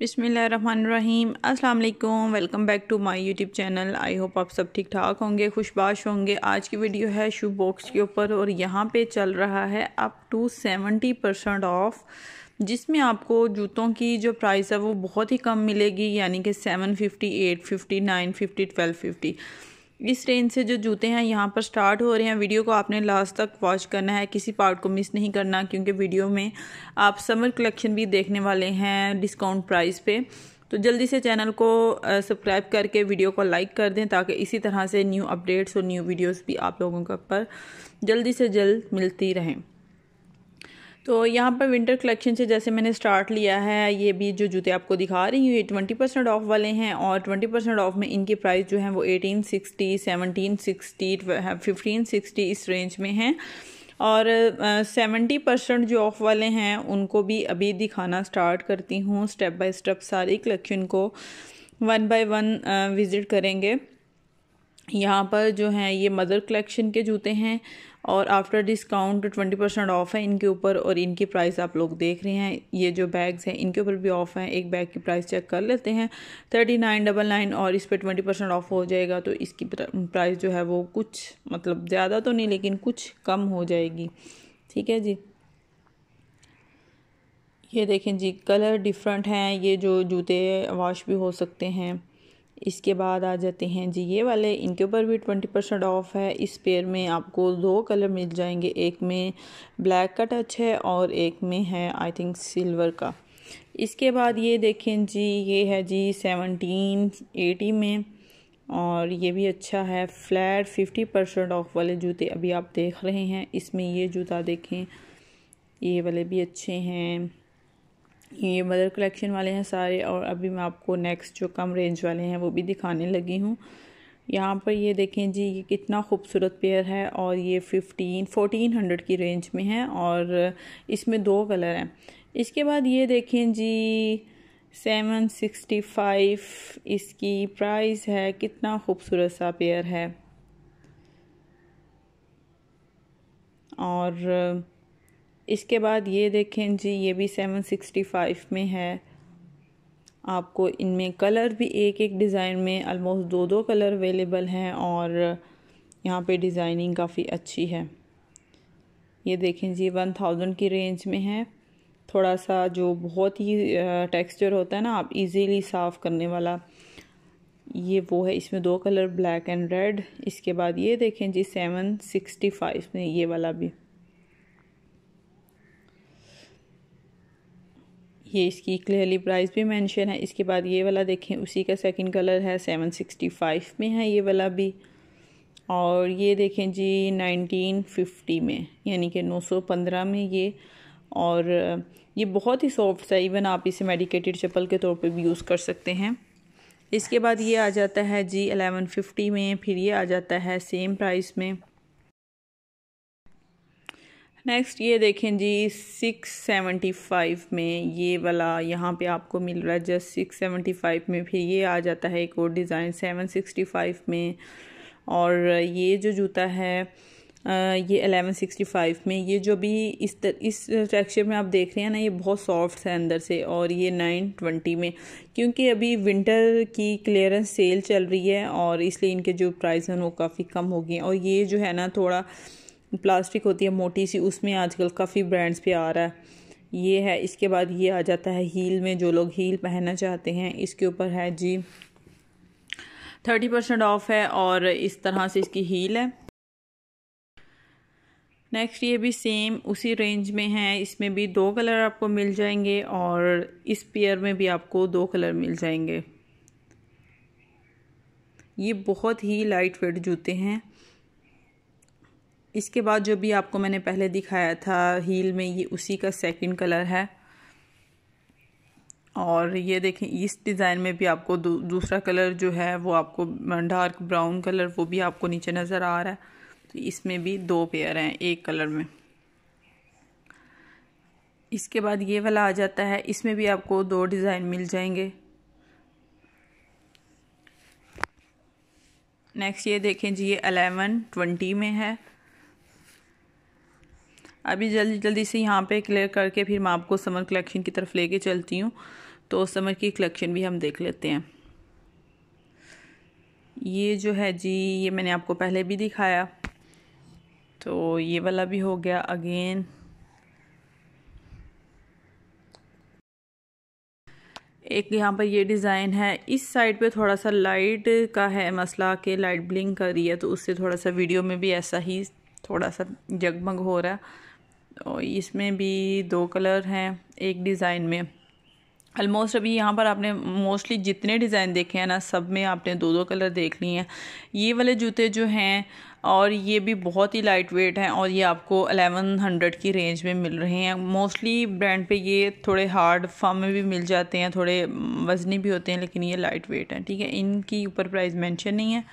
बिसमीम अल्लाम welcome back to my YouTube channel I hope आप सब ठीक ठाक होंगे खुशबाश होंगे आज की वीडियो है शू बॉक्स के ऊपर और यहाँ पे चल रहा है up to seventy percent off जिसमें आपको जूतों की जो प्राइस है वो बहुत ही कम मिलेगी यानी कि seven fifty eight fifty nine fifty twelve fifty इस रेंज से जो जूते हैं यहाँ पर स्टार्ट हो रहे हैं वीडियो को आपने लास्ट तक वॉच करना है किसी पार्ट को मिस नहीं करना क्योंकि वीडियो में आप समर कलेक्शन भी देखने वाले हैं डिस्काउंट प्राइस पे तो जल्दी से चैनल को सब्सक्राइब करके वीडियो को लाइक कर दें ताकि इसी तरह से न्यू अपडेट्स और न्यू वीडियोज़ भी आप लोगों के पर जल्दी से जल्द मिलती रहें तो यहाँ पर विंटर कलेक्शन से जैसे मैंने स्टार्ट लिया है ये भी जो जूते आपको दिखा रही हूँ ये ट्वेंटी परसेंट ऑफ वाले हैं और ट्वेंटी परसेंट ऑफ में इनके प्राइस जो है वो eighteen sixty seventeen sixty fifteen sixty इस रेंज में हैं और सेवेंटी परसेंट जो ऑफ वाले हैं उनको भी अभी दिखाना स्टार्ट करती हूँ स्टेप बाय स्टेप सारी कलेक्शन को वन बाय वन विज़िट करेंगे यहाँ पर जो हैं ये मदर कलेक्शन के जूते हैं और after discount twenty percent off है इनके ऊपर और इनकी प्राइस आप लोग देख रहे हैं ये जो बैग्स हैं इनके ऊपर भी ऑफ़ है एक बैग की प्राइस चेक कर लेते हैं थर्टी नाइन डबल नाइन और इस पर ट्वेंटी परसेंट ऑफ़ हो जाएगा तो इसकी प्राइस जो है वो कुछ मतलब ज़्यादा तो नहीं लेकिन कुछ कम हो जाएगी ठीक है जी ये देखें जी कलर डिफरेंट हैं ये जो जूते वॉश भी हो सकते हैं इसके बाद आ जाते हैं जी ये वाले इनके ऊपर भी ट्वेंटी परसेंट ऑफ है इस पेयर में आपको दो कलर मिल जाएंगे एक में ब्लैक का टच है और एक में है आई थिंक सिल्वर का इसके बाद ये देखें जी ये है जी सेवनटीन एटी में और ये भी अच्छा है फ्लैट फिफ्टी परसेंट ऑफ वाले जूते अभी आप देख रहे हैं इसमें ये जूता देखें ये वाले भी अच्छे हैं ये मदर कलेक्शन वाले हैं सारे और अभी मैं आपको नेक्स्ट जो कम रेंज वाले हैं वो भी दिखाने लगी हूँ यहाँ पर ये देखें जी ये कितना खूबसूरत पेयर है और ये फिफ्टीन फोर्टीन हंड्रेड की रेंज में है और इसमें दो कलर हैं इसके बाद ये देखें जी सेवन सिक्सटी फाइव इसकी प्राइस है कितना खूबसूरत सा पेयर है और इसके बाद ये देखें जी ये भी 765 में है आपको इनमें कलर भी एक एक डिज़ाइन में अलमोस्ट दो दो कलर अवेलेबल हैं और यहाँ पे डिज़ाइनिंग काफ़ी अच्छी है ये देखें जी वन थाउजेंड की रेंज में है थोड़ा सा जो बहुत ही टेक्सचर होता है ना आप इजीली साफ़ करने वाला ये वो है इसमें दो कलर ब्लैक एंड रेड इसके बाद ये देखें जी सेवन सिक्सटी फाइव में ये वाला भी ये इसकी क्लियरली प्राइस भी मेंशन है इसके बाद ये वाला देखें उसी का सेकंड कलर है सेवन सिक्सटी फाइव में है ये वाला भी और ये देखें जी नाइनटीन फिफ्टी में यानी कि नौ सौ पंद्रह में ये और ये बहुत ही सॉफ्ट है इवन आप इसे मेडिकेटेड चप्पल के तौर पे भी यूज़ कर सकते हैं इसके बाद ये आ जाता है जी एलेवन फिफ्टी में फिर ये आ जाता है सेम प्राइस में नेक्स्ट ये देखें जी सिक्स सेवेंटी फाइव में ये वाला यहाँ पे आपको मिल रहा है जस्ट सिक्स सेवेंटी फाइव में फिर ये आ जाता है एक और डिज़ाइन सेवन सिक्सटी फाइव में और ये जो जूता है ये अलेवन सिक्सटी फाइव में ये जो भी इस तर, इस टेक्सचर में आप देख रहे हैं ना ये बहुत सॉफ्ट है अंदर से और ये नाइन ट्वेंटी में क्योंकि अभी विंटर की क्लियरेंस सेल चल रही है और इसलिए इनके जो प्राइस हैं वो काफ़ी कम हो गए और ये जो है ना थोड़ा प्लास्टिक होती है मोटी सी उसमें आजकल काफ़ी ब्रांड्स पे आ रहा है ये है इसके बाद ये आ जाता है हील में जो लोग हील पहनना चाहते हैं इसके ऊपर है जी थर्टी परसेंट ऑफ है और इस तरह से इसकी हील है नेक्स्ट ये भी सेम उसी रेंज में है इसमें भी दो कलर आपको मिल जाएंगे और इस पेयर में भी आपको दो कलर मिल जाएंगे ये बहुत ही लाइट वेट जूते हैं इसके बाद जो भी आपको मैंने पहले दिखाया था हील में ये उसी का सेकंड कलर है और ये देखें इस डिज़ाइन में भी आपको दू, दूसरा कलर जो है वो आपको डार्क ब्राउन कलर वो भी आपको नीचे नज़र आ रहा है तो इसमें भी दो पेयर हैं एक कलर में इसके बाद ये वाला आ जाता है इसमें भी आपको दो डिज़ाइन मिल जाएंगे नेक्स्ट ये देखें जी ये अलेवन ट्वेंटी में है अभी जल्दी जल्दी से यहाँ पे क्लियर करके फिर मैं आपको समर कलेक्शन की तरफ लेके चलती हूँ तो समर की कलेक्शन भी हम देख लेते हैं ये जो है जी ये मैंने आपको पहले भी दिखाया तो ये वाला भी हो गया अगेन एक यहाँ पर ये डिज़ाइन है इस साइड पे थोड़ा सा लाइट का है मसला के लाइट ब्लिंक कर रही है तो उससे थोड़ा सा वीडियो में भी ऐसा ही थोड़ा सा जगमग हो रहा है और इसमें भी दो कलर हैं एक डिज़ाइन में ऑलमोस्ट अभी यहाँ पर आपने मोस्टली जितने डिज़ाइन देखे हैं ना सब में आपने दो दो कलर देख लिए हैं ये वाले जूते जो हैं और ये भी बहुत ही लाइट वेट हैं और ये आपको 1100 की रेंज में मिल रहे हैं मोस्टली ब्रांड पे ये थोड़े हार्ड फॉर्म में भी मिल जाते हैं थोड़े वजनी भी होते हैं लेकिन ये लाइट वेट हैं ठीक है इनकी ऊपर प्राइस मेंशन नहीं है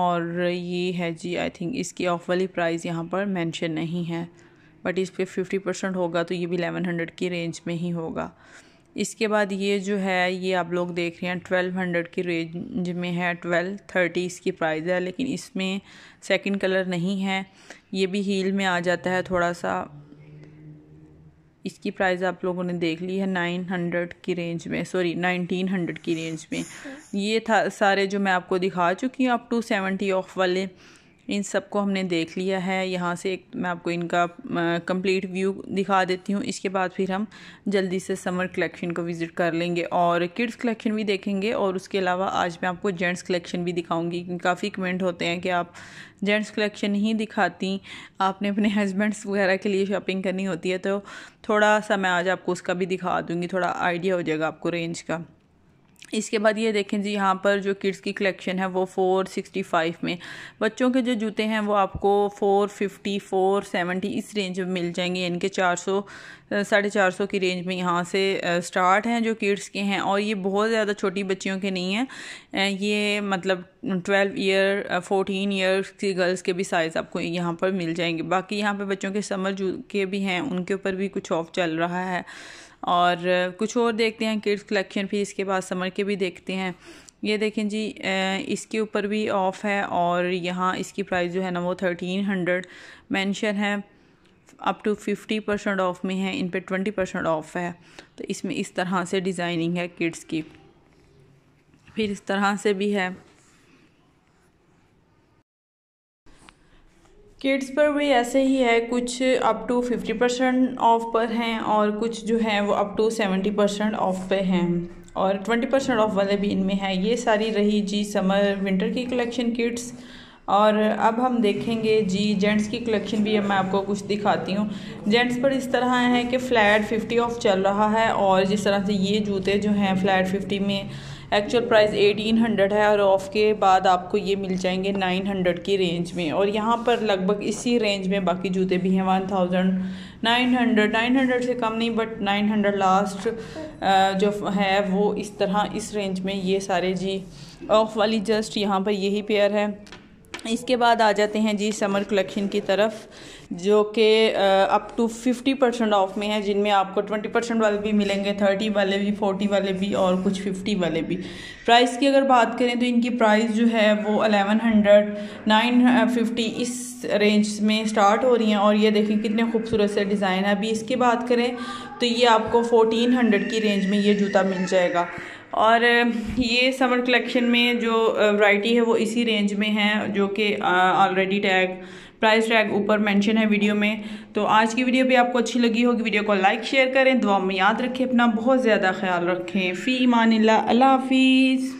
और ये है जी आई थिंक इसकी ऑफ वाली प्राइस यहाँ पर मेंशन नहीं है बट इस पर फिफ्टी परसेंट होगा तो ये भी एलेवन हंड्रेड की रेंज में ही होगा इसके बाद ये जो है ये आप लोग देख रहे हैं ट्वेल्व हंड्रेड की रेंज में है ट्वेल्व थर्टी इसकी प्राइस है लेकिन इसमें सेकंड कलर नहीं है ये भी हील में आ जाता है थोड़ा सा इसकी प्राइस आप लोगों ने देख ली है नाइन हंड्रेड की रेंज में सॉरी नाइनटीन हंड्रेड की रेंज में ये था सारे जो मैं आपको दिखा चुकी हूँ आप टू सेवेंटी ऑफ वाले इन सब को हमने देख लिया है यहाँ से एक मैं आपको इनका कंप्लीट व्यू दिखा देती हूँ इसके बाद फिर हम जल्दी से समर कलेक्शन को विज़िट कर लेंगे और किड्स कलेक्शन भी देखेंगे और उसके अलावा आज मैं आपको जेंट्स कलेक्शन भी दिखाऊँगी क्योंकि काफ़ी कमेंट होते हैं कि आप जेंट्स कलेक्शन ही दिखाती आपने अपने हस्बैंड्स वगैरह के लिए शॉपिंग करनी होती है तो थोड़ा सा मैं आज आपको उसका भी दिखा दूँगी थोड़ा आइडिया हो जाएगा आपको रेंज का इसके बाद ये देखें जी यहाँ पर जो किड्स की कलेक्शन है वो फ़ोर सिक्सटी फाइव में बच्चों के जो जूते हैं वो आपको फ़ोर फिफ्टी फ़ोर सेवेंटी इस रेंज में मिल जाएंगे इनके चार सौ साढ़े चार सौ की रेंज में यहाँ से स्टार्ट हैं जो किड्स के हैं और ये बहुत ज़्यादा छोटी बच्चियों के नहीं हैं ये मतलब ट्वेल्व ईयर फोर्टीन ईयर्स की गर्ल्स के भी साइज़ आपको यहाँ पर मिल जाएंगे बाकी यहाँ पर बच्चों के समर जू के भी हैं उनके ऊपर भी कुछ ऑफ चल रहा है और कुछ और देखते हैं किड्स कलेक्शन भी इसके बाद समर के भी देखते हैं ये देखें जी इसके ऊपर भी ऑफ़ है और यहाँ इसकी प्राइस जो है ना वो थर्टीन हंड्रेड मैंशन है up to fifty percent off में है इन पर ट्वेंटी परसेंट ऑफ़ है तो इसमें इस तरह से डिज़ाइनिंग है किड्स की फिर इस तरह से भी है किड्स पर भी ऐसे ही है कुछ up to fifty percent off पर हैं और कुछ जो है वो up to seventy percent off पे हैं और ट्वेंटी परसेंट ऑफ वाले भी इनमें हैं ये सारी रही जी समर विंटर की कलेक्शन किट्स और अब हम देखेंगे जी जेंट्स की कलेक्शन भी अब मैं आपको कुछ दिखाती हूँ जेंट्स पर इस तरह है कि फ़्लैट फिफ्टी ऑफ चल रहा है और जिस तरह से ये जूते जो हैं फ्लैट फिफ्टी में एक्चुअल प्राइस 1800 है और ऑफ़ के बाद आपको ये मिल जाएंगे 900 की रेंज में और यहाँ पर लगभग इसी रेंज में बाकी जूते भी हैं हंड्रेड 900 900 से कम नहीं बट 900 लास्ट जो है वो इस तरह इस रेंज में ये सारे जी ऑफ़ वाली जस्ट यहाँ पर यही पेयर है इसके बाद आ जाते हैं जी समर कलेक्शन की तरफ जो कि up to fifty percent off में है जिनमें आपको ट्वेंटी परसेंट वाले भी मिलेंगे थर्टी वाले भी फोर्टी वाले भी और कुछ फिफ्टी वाले भी प्राइस की अगर बात करें तो इनकी प्राइस जो है वो अलेवन हंड्रेड नाइन फिफ्टी इस रेंज में स्टार्ट हो रही हैं और ये देखें कितने खूबसूरत से डिज़ाइन है अभी इसकी बात करें तो ये आपको फोर्टीन हंड्रेड की रेंज में ये जूता मिल जाएगा और ये समर कलेक्शन में जो वैरायटी है वो इसी रेंज में है जो कि ऑलरेडी टैग प्राइस टैग ऊपर मेंशन है वीडियो में तो आज की वीडियो भी आपको अच्छी लगी होगी वीडियो को लाइक शेयर करें दुआ में याद रखें अपना बहुत ज़्यादा ख्याल रखें फ़ी मान अल्लाह हाफिज़